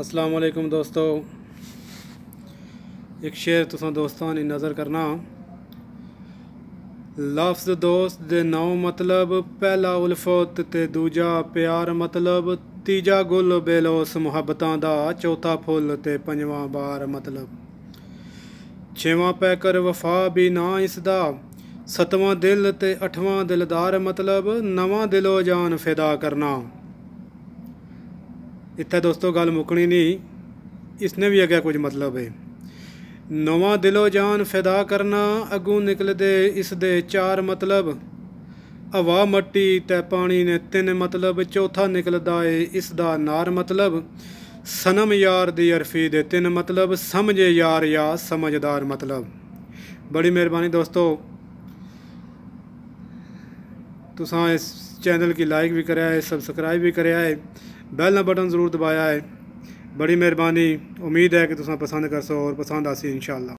ਅਸਲਾਮ ਵਾਲੇਕਮ ਦੋਸਤੋ ਇੱਕ ਸ਼ੇਰ ਤੁਸਾਂ ਦੋਸਤਾਂ ਨੇ ਨਜ਼ਰ ਕਰਨਾ ਲਫ਼ਜ਼ ਦੋਸਤ ਦੇ ਨੌ ਮਤਲਬ ਪਹਿਲਾ ਉਲਫਤ ਤੇ ਦੂਜਾ ਪਿਆਰ ਮਤਲਬ ਤੀਜਾ ਗੁੱਲ ਬੇਲੋਸ ਮੁਹੱਬਤਾਂ ਦਾ ਚੌਥਾ ਫੁੱਲ ਤੇ ਪੰਜਵਾਂ ਬਾਰ ਮਤਲਬ ਛੇਵਾਂ ਪੈਕਰ ਵਫਾ ਵੀ ਨਾ ਇਸ ਦਾ ਸਤਵਾਂ ਦਿਲ ਤੇ ਅਠਵਾਂ ਦਿਲਦਾਰ ਮਤਲਬ ਨਵਾਂ ਦਿਲੋ ਜਾਨ ਫਿਦਾ ਕਰਨਾ ਇੱਥੇ ਦੋਸਤੋ ਗੱਲ ਮੁੱਕਣੀ ਨਹੀਂ ਇਸਨੇ ਵੀ ਅੱਗੇ ਕੁਝ ਮਤਲਬ ਹੈ ਨਵਾਂ ਦਿਲੋ ਜਾਨ ਫਿਦਾ ਕਰਨਾ ਅਗੂ ਨਿਕਲਦੇ ਇਸ ਦੇ ਚਾਰ ਮਤਲਬ ਹਵਾ ਮੱਟੀ ਤੇ ਪਾਣੀ ਨੇ ਤਿੰਨ ਮਤਲਬ ਚੌਥਾ ਨਿਕਲਦਾ ਏ ਇਸ ਦਾ ਨਾਰ ਮਤਲਬ ਸਨਮ ਯਾਰ ਦੀ ਅਰਫੀ ਦੇ ਤਿੰਨ ਮਤਲਬ ਸਮਝੇ ਯਾਰ ਯਾ ਸਮਝਦਾਰ ਮਤਲਬ ਬੜੀ ਮਿਹਰਬਾਨੀ ਦੋਸਤੋ ਤੁਸੀਂ ਇਸ ਚੈਨਲ ਕੀ ਲਾਈਕ ਵੀ ਕਰਿਆ ਹੈ ਸਬਸਕ੍ਰਾਈਬ ਵੀ ਕਰਿਆ ਹੈ ਬੈਲ ਦਾ ਬਟਨ ਜ਼ਰੂਰ ਦਬਾਇਆ ਹੈ ਬੜੀ ਮਿਹਰਬਾਨੀ ਉਮੀਦ ਹੈ ਕਿ ਤੁਸੀਂ ਪਸੰਦ ਕਰਸੋ ਔਰ ਪਸੰਦ ਆਸੀ ਇਨਸ਼ਾਅੱਲਾ